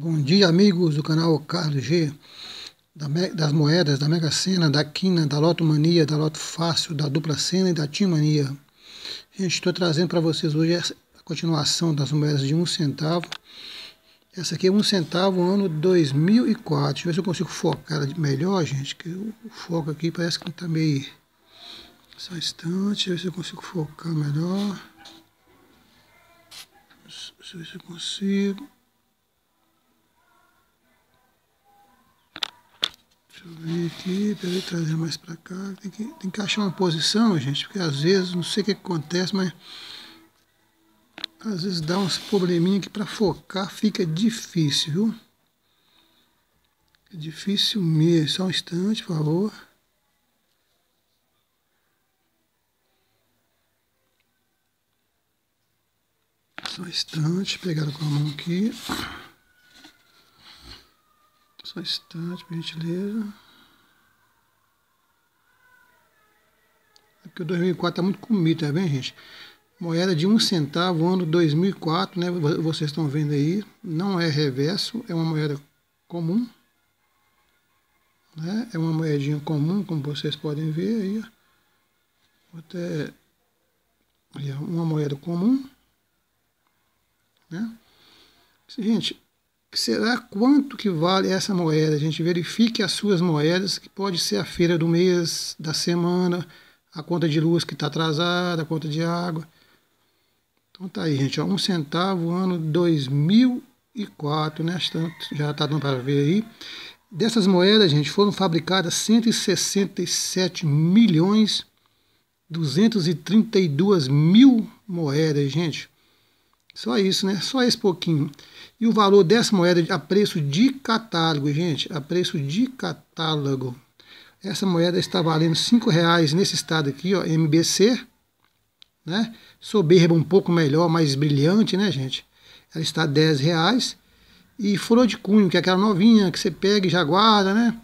Bom dia, amigos do canal Carlos G, das moedas, da Mega Sena, da Quina, da Loto Mania, da Loto Fácil, da Dupla Sena e da Tim Mania. Gente, estou trazendo para vocês hoje a continuação das moedas de um centavo. Essa aqui é um centavo, ano 2004. Deixa eu ver se eu consigo focar melhor, gente, que o foco aqui parece que está meio... Só um instante, deixa eu ver se eu consigo focar melhor. Deixa eu ver se eu consigo... Deixa eu ver aqui, peraí, trazer mais para cá. Tem que, tem que achar uma posição, gente, porque às vezes, não sei o que acontece, mas às vezes dá uns probleminha que para focar fica difícil, viu? É difícil mesmo. Só um instante, por favor. Só um instante, pegaram com a mão aqui. Só um instante, por gentileza. Aqui é o 2004 tá muito comido, tá bem, gente? Moeda de um centavo, ano 2004, né? Vocês estão vendo aí. Não é reverso, é uma moeda comum. Né? É uma moedinha comum, como vocês podem ver aí. Vou até... Uma moeda comum. Né? Gente, Será quanto que vale essa moeda? A gente verifique as suas moedas, que pode ser a feira do mês, da semana, a conta de luz que está atrasada, a conta de água. Então tá aí, gente. Ó, um centavo, ano 2004, né? Tá, já está dando para ver aí. Dessas moedas, gente, foram fabricadas 167 milhões 232 mil moedas, gente. Só isso, né? Só esse pouquinho. E o valor dessa moeda a preço de catálogo, gente, a preço de catálogo. Essa moeda está valendo R$ reais nesse estado aqui, ó, MBC, né? Soberba um pouco melhor, mais brilhante, né, gente? Ela está R$ reais. E flor de cunho, que é aquela novinha que você pega e já guarda, né?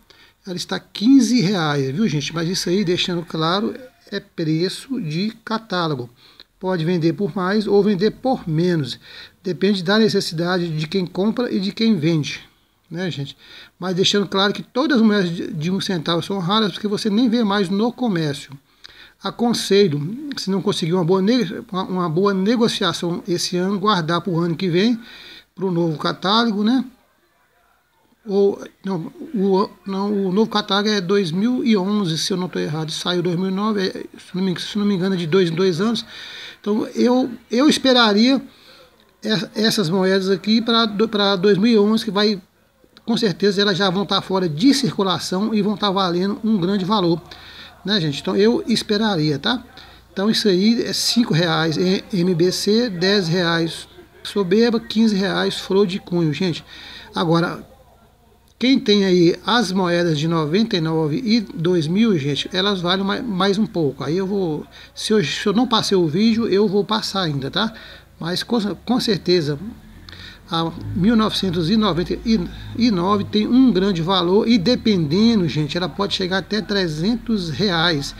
Ela está R$ reais, viu, gente? Mas isso aí, deixando claro, é preço de catálogo pode vender por mais ou vender por menos. Depende da necessidade de quem compra e de quem vende. Né, gente? Mas deixando claro que todas as moedas de um centavo são raras porque você nem vê mais no comércio. Aconselho, se não conseguir uma boa, uma boa negociação esse ano, guardar para o ano que vem, para o novo catálogo, né? Ou, não, o, não, o novo catálogo é 2011, se eu não estou errado. Saiu 2009, é, se não, me, se não me engano, é de dois em dois anos. Então, eu, eu esperaria é, essas moedas aqui para 2011, que vai, com certeza, elas já vão estar tá fora de circulação e vão estar tá valendo um grande valor. Né, gente? Então, eu esperaria, tá? Então, isso aí é R$ 5,00 MBC, R$ 10,00 soberba, R$ 15,00 flor de cunho, gente. Agora, quem tem aí as moedas de 99 e 2000, gente, elas valem mais um pouco. Aí eu vou, se eu, se eu não passei o vídeo, eu vou passar ainda, tá? Mas com, com certeza, a 1999 tem um grande valor e dependendo, gente, ela pode chegar até 300 reais,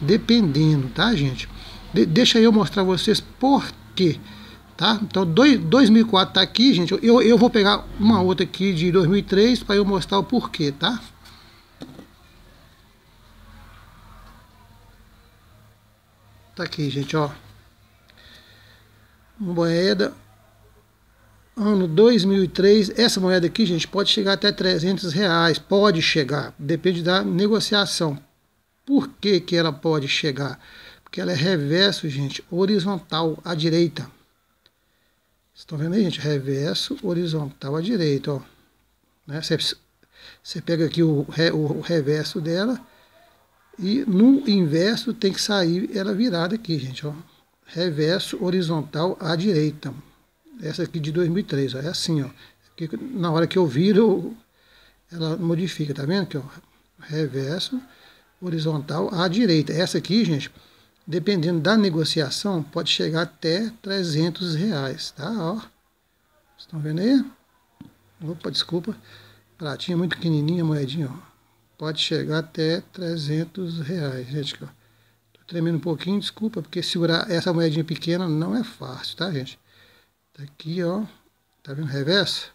dependendo, tá, gente? De, deixa eu mostrar vocês por quê. Tá? Então, dois, 2004 tá aqui, gente. Eu, eu vou pegar uma outra aqui de 2003 para eu mostrar o porquê, tá? Tá aqui, gente, ó. Moeda ano 2003, essa moeda aqui, gente, pode chegar até 300 reais, pode chegar, depende da negociação. Por que, que ela pode chegar? Porque ela é reverso, gente, horizontal à direita estão vendo aí, gente? Reverso horizontal à direita, ó. Né? Você, você pega aqui o, o, o reverso dela e no inverso tem que sair ela virada aqui, gente, ó. Reverso horizontal à direita. Essa aqui de 2003, ó. É assim, ó. que na hora que eu viro, ela modifica, tá vendo aqui, ó? Reverso horizontal à direita. Essa aqui, gente, dependendo da negociação, pode chegar até 300 reais, tá? Ó, estão vendo aí? Opa, desculpa, pratinha muito pequenininha, moedinha, ó. Pode chegar até 300 reais, gente, ó. Tô tremendo um pouquinho, desculpa, porque segurar essa moedinha pequena não é fácil, tá, gente? Tá aqui, ó, tá vendo o reverso?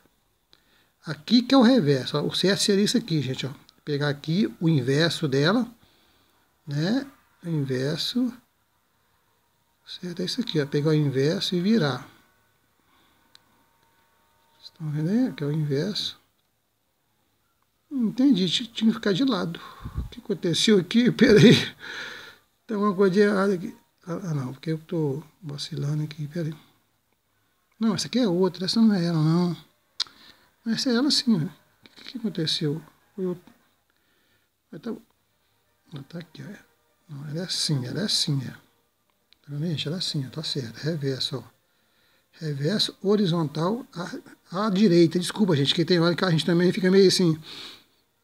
Aqui que é o reverso, ó. o certo seria isso aqui, gente, ó. Pegar aqui o inverso dela, né? o inverso, certo? É isso aqui, ó, pegar o inverso e virar. estão vendo aí? Aqui é o inverso. Hum, entendi, tinha que ficar de lado. O que aconteceu aqui? Peraí. Tem alguma coisa de errado aqui. Ah, ah, não, porque eu tô vacilando aqui, peraí. Não, essa aqui é outra, essa não é ela, não. Essa é ela sim, né? O que, que aconteceu? Eu... Mas tá tá aqui, olha ela é assim, ela é assim, é. Realmente, ela é assim, tá certo. Reverso, ó. Reverso horizontal à, à direita. Desculpa, gente, que tem hora que a gente também fica meio assim,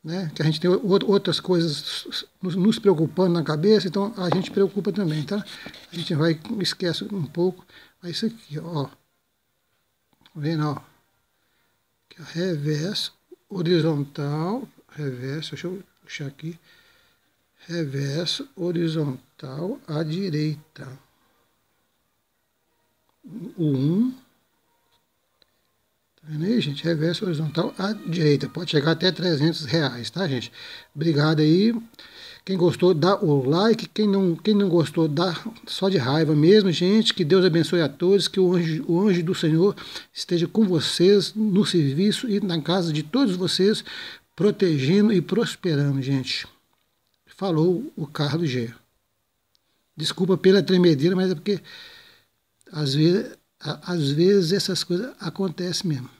né? Que a gente tem outras coisas nos preocupando na cabeça, então a gente preocupa também, tá? A gente vai, esquece um pouco. Mas isso aqui, ó. Tá vendo, ó? É reverso horizontal, reverso, deixa eu puxar aqui reverso horizontal à direita. O 1. Tá vendo aí, gente? Reverso horizontal à direita. Pode chegar até 300 reais, tá, gente? Obrigado aí. Quem gostou, dá o like. Quem não, quem não gostou, dá só de raiva mesmo, gente. Que Deus abençoe a todos. Que o anjo, o anjo do Senhor esteja com vocês no serviço e na casa de todos vocês, protegendo e prosperando, gente falou o Carlos G. Desculpa pela tremedeira, mas é porque às vezes, às vezes essas coisas acontecem mesmo.